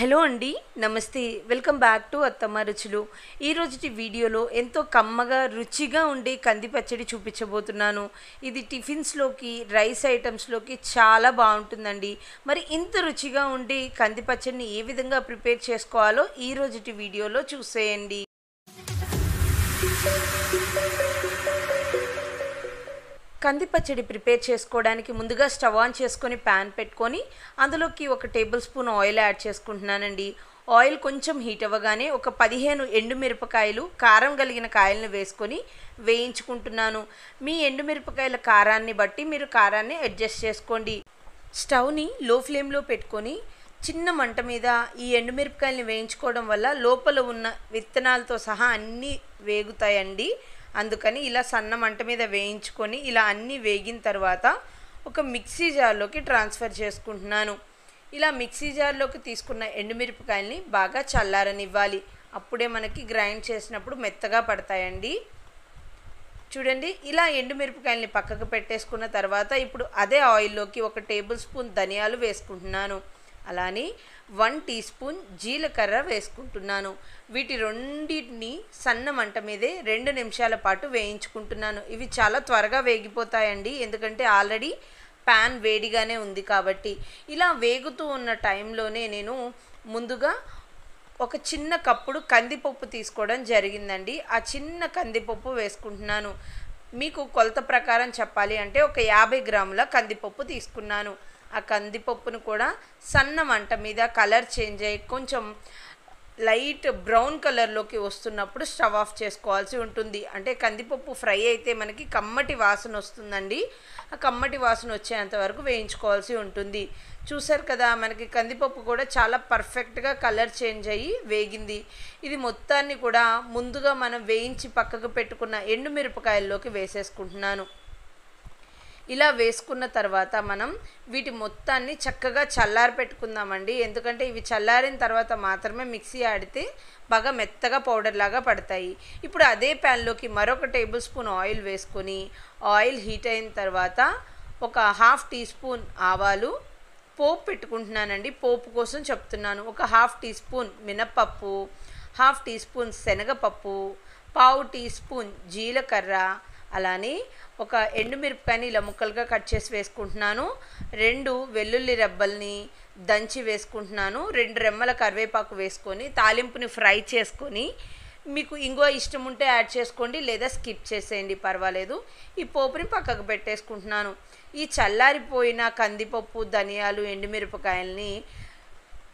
hello అండి నమస్తే welcome back to అత్తమ్మ రుచులు ఈరోజుటి వీడియోలో ఎంతో కమ్మగా రుచిగా ఉండే కంది పచ్చడి చూపించబోతున్నాను ఇది టిఫిన్స్లోకి రైస్ ఐటమ్స్లోకి చాలా బాగుంటుందండి మరి ఇంత రుచిగా ఉండే కంది పచ్చడిని ఏ విధంగా ప్రిపేర్ చేసుకోవాలో ఈ రోజుటి వీడియోలో చూసేయండి కంది పచ్చడి ప్రిపేర్ చేసుకోవడానికి ముందుగా స్టవ్ ఆన్ చేసుకొని ప్యాన్ పెట్టుకొని అందులోకి ఒక టేబుల్ స్పూన్ ఆయిల్ యాడ్ చేసుకుంటున్నానండి ఆయిల్ కొంచెం హీట్ అవ్వగానే ఒక పదిహేను ఎండుమిరపకాయలు కారం కలిగిన కాయలను వేసుకొని వేయించుకుంటున్నాను మీ ఎండుమిరపకాయల కారాన్ని బట్టి మీరు కారాన్ని అడ్జస్ట్ చేసుకోండి స్టవ్ని లో ఫ్లేమ్లో పెట్టుకొని చిన్న మంట మీద ఈ ఎండుమిరపకాయల్ని వేయించుకోవడం వల్ల లోపల ఉన్న విత్తనాలతో సహా అన్నీ వేగుతాయండి అందుకని ఇలా సన్న మంట మీద వేయించుకొని ఇలా అన్నీ వేగిన తర్వాత ఒక మిక్సీ జార్లోకి ట్రాన్స్ఫర్ చేసుకుంటున్నాను ఇలా మిక్సీ జార్లోకి తీసుకున్న ఎండుమిరపకాయల్ని బాగా చల్లారనివ్వాలి అప్పుడే మనకి గ్రైండ్ చేసినప్పుడు మెత్తగా పడతాయండి చూడండి ఇలా ఎండుమిరపకాయల్ని పక్కకు పెట్టేసుకున్న తర్వాత ఇప్పుడు అదే ఆయిల్లోకి ఒక టేబుల్ స్పూన్ ధనియాలు వేసుకుంటున్నాను అలానే వన్ టీ స్పూన్ జీలకర్ర వేసుకుంటున్నాను వీటి రెండింటిని సన్న మంట మీదే రెండు నిమిషాల పాటు వేయించుకుంటున్నాను ఇవి చాలా త్వరగా వేగిపోతాయండి ఎందుకంటే ఆల్రెడీ ప్యాన్ వేడిగానే ఉంది కాబట్టి ఇలా వేగుతూ ఉన్న టైంలోనే నేను ముందుగా ఒక చిన్న కప్పుడు కందిపప్పు తీసుకోవడం జరిగిందండి ఆ చిన్న కందిపప్పు వేసుకుంటున్నాను మీకు కొలత ప్రకారం చెప్పాలి అంటే ఒక యాభై గ్రాముల కందిపప్పు తీసుకున్నాను ఆ కందిపప్పును కూడా సన్న మంట మీద కలర్ చేంజ్ అయ్యి కొంచెం లైట్ బ్రౌన్ కలర్లోకి వస్తున్నప్పుడు స్టవ్ ఆఫ్ చేసుకోవాల్సి ఉంటుంది అంటే కందిపప్పు ఫ్రై అయితే మనకి కమ్మటి వాసన వస్తుందండి ఆ కమ్మటి వాసన వచ్చేంత వరకు వేయించుకోవాల్సి ఉంటుంది చూసారు కదా మనకి కందిపప్పు కూడా చాలా పర్ఫెక్ట్గా కలర్ చేంజ్ అయ్యి వేగింది ఇది మొత్తాన్ని కూడా ముందుగా మనం వేయించి పక్కకు పెట్టుకున్న ఎండుమిరపకాయల్లోకి వేసేసుకుంటున్నాను ఇలా వేసుకున్న తర్వాత మనం వీటి మొత్తాన్ని చక్కగా చల్లారి పెట్టుకుందామండి ఎందుకంటే ఇవి చల్లారిన తర్వాత మాత్రమే మిక్సీ ఆడితే బాగా మెత్తగా పౌడర్ లాగా పడతాయి ఇప్పుడు అదే ప్యాన్లోకి మరొక టేబుల్ స్పూన్ ఆయిల్ వేసుకొని ఆయిల్ హీట్ అయిన తర్వాత ఒక హాఫ్ టీ స్పూన్ ఆవాలు పోపు పెట్టుకుంటున్నానండి పోపు కోసం చెప్తున్నాను ఒక హాఫ్ టీ స్పూన్ మినప్పప్పు హాఫ్ టీ స్పూన్ శనగపప్పు పావు టీ స్పూన్ జీలకర్ర అలానే ఒక ఎండుమిరపకాయని ఇలా ముక్కలుగా కట్ చేసి వేసుకుంటున్నాను రెండు వెల్లుల్లి రెబ్బల్ని దంచి వేసుకుంటున్నాను రెండు రెమ్మల కరివేపాకు వేసుకొని తాలింపుని ఫ్రై చేసుకొని మీకు ఇంకో ఇష్టం ఉంటే యాడ్ చేసుకోండి లేదా స్కిప్ చేసేయండి పర్వాలేదు ఈ పోపుని పక్కకు పెట్టేసుకుంటున్నాను ఈ చల్లారిపోయిన కందిపప్పు ధనియాలు ఎండుమిరపకాయల్ని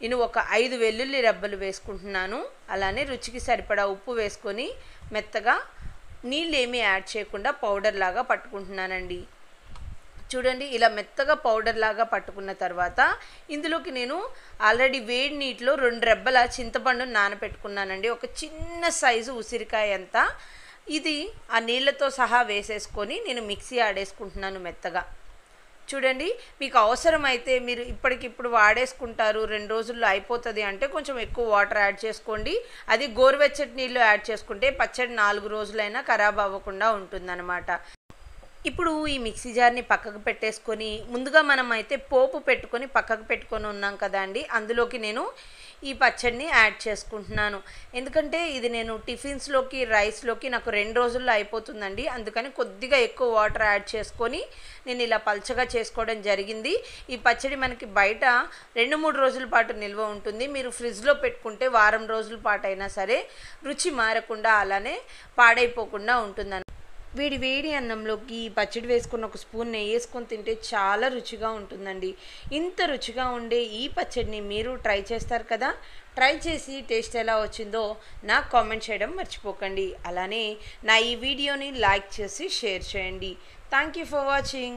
నేను ఒక ఐదు వెల్లుల్లి రెబ్బలు వేసుకుంటున్నాను అలానే రుచికి సరిపడా ఉప్పు వేసుకొని మెత్తగా నీళ్ళు ఏమీ యాడ్ చేయకుండా పౌడర్ లాగా పట్టుకుంటున్నానండి చూడండి ఇలా మెత్తగా పౌడర్ లాగా పట్టుకున్న తర్వాత ఇందులోకి నేను ఆల్రెడీ వేడి నీటిలో రెండు రెబ్బల చింతపండును నానపెట్టుకున్నానండి ఒక చిన్న సైజు ఉసిరికాయ అంతా ఇది ఆ నీళ్ళతో సహా వేసేసుకొని నేను మిక్సీ ఆడేసుకుంటున్నాను మెత్తగా చూడండి మీకు అవసరమైతే మీరు ఇప్పటికిప్పుడు వాడేసుకుంటారు రెండు రోజుల్లో అయిపోతుంది అంటే కొంచెం ఎక్కువ వాటర్ యాడ్ చేసుకోండి అది గోరువెచ్చటి నీళ్ళు యాడ్ చేసుకుంటే పచ్చడి నాలుగు రోజులైనా ఖరాబ్ అవ్వకుండా ఉంటుందన్నమాట ఇప్పుడు ఈ మిక్సీ జార్ని పక్కకు పెట్టేసుకొని ముందుగా మనం అయితే పోపు పెట్టుకొని పక్కకు పెట్టుకొని ఉన్నాం కదా అందులోకి నేను ఈ పచ్చడిని యాడ్ చేసుకుంటున్నాను ఎందుకంటే ఇది నేను టిఫిన్స్లోకి రైస్లోకి నాకు రెండు రోజుల్లో అయిపోతుందండి అందుకని కొద్దిగా ఎక్కువ వాటర్ యాడ్ చేసుకొని నేను ఇలా పల్చగా చేసుకోవడం జరిగింది ఈ పచ్చడి మనకి బయట రెండు మూడు రోజుల పాటు నిల్వ ఉంటుంది మీరు ఫ్రిడ్జ్లో పెట్టుకుంటే వారం రోజుల పాటు అయినా సరే రుచి మారకుండా అలానే పాడైపోకుండా ఉంటుందని వేడి వేడి అన్నంలోకి పచ్చడి వేసుకున్న ఒక స్పూన్ నెయ్యి వేసుకొని తింటే చాలా రుచిగా ఉంటుందండి ఇంత రుచిగా ఉండే ఈ పచ్చడిని మీరు ట్రై చేస్తారు కదా ట్రై చేసి టేస్ట్ ఎలా వచ్చిందో నాకు కామెంట్ చేయడం మర్చిపోకండి అలానే నా ఈ వీడియోని లైక్ చేసి షేర్ చేయండి థ్యాంక్ యూ ఫర్ వాచింగ్